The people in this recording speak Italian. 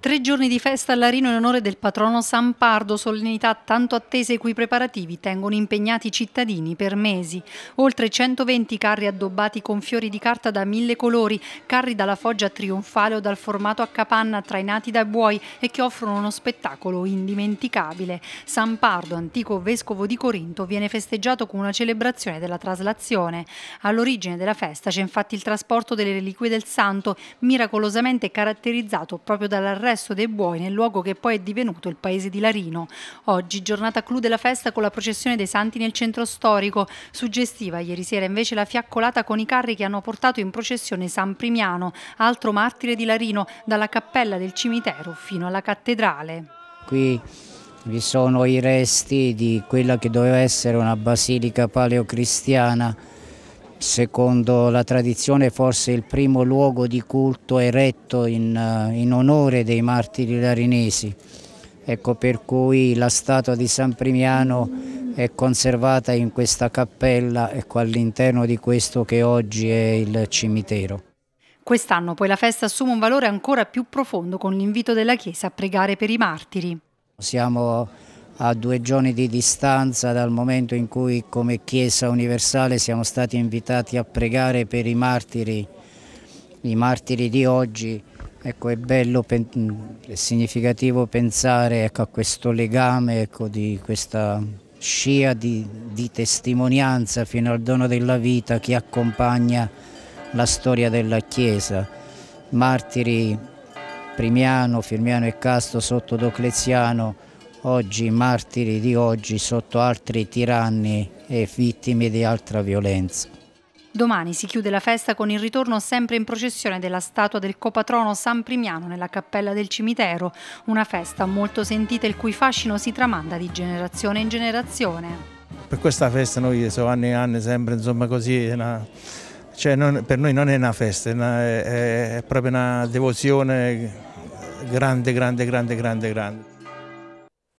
Tre giorni di festa all'Arino in onore del patrono San Pardo, solennità tanto attesa i cui preparativi tengono impegnati i cittadini per mesi. Oltre 120 carri addobbati con fiori di carta da mille colori, carri dalla foggia trionfale o dal formato a capanna trainati da buoi e che offrono uno spettacolo indimenticabile. San Pardo, antico vescovo di Corinto, viene festeggiato con una celebrazione della traslazione. All'origine della festa c'è infatti il trasporto delle reliquie del santo, miracolosamente caratterizzato proprio dall'arresto l'arresto dei buoi nel luogo che poi è divenuto il paese di Larino. Oggi giornata clou della festa con la processione dei santi nel centro storico. Suggestiva ieri sera invece la fiaccolata con i carri che hanno portato in processione San Primiano, altro martire di Larino, dalla cappella del cimitero fino alla cattedrale. Qui vi sono i resti di quella che doveva essere una basilica paleocristiana secondo la tradizione forse il primo luogo di culto eretto in, eh, in onore dei martiri larinesi. Ecco per cui la statua di San Primiano è conservata in questa cappella, ecco all'interno di questo che oggi è il cimitero. Quest'anno poi la festa assume un valore ancora più profondo con l'invito della Chiesa a pregare per i martiri. Siamo a due giorni di distanza dal momento in cui come Chiesa Universale siamo stati invitati a pregare per i martiri, i martiri di oggi. Ecco, è bello, è significativo pensare ecco, a questo legame, ecco, di questa scia di, di, testimonianza fino al dono della vita che accompagna la storia della Chiesa. Martiri Primiano, Firmiano e Casto sotto Docleziano oggi martiri di oggi sotto altri tiranni e vittime di altra violenza. Domani si chiude la festa con il ritorno sempre in processione della statua del copatrono San Primiano nella cappella del cimitero, una festa molto sentita il cui fascino si tramanda di generazione in generazione. Per questa festa noi siamo anni e anni sempre insomma così, una... cioè non, per noi non è una festa, è, una, è, è proprio una devozione grande, grande, grande, grande, grande.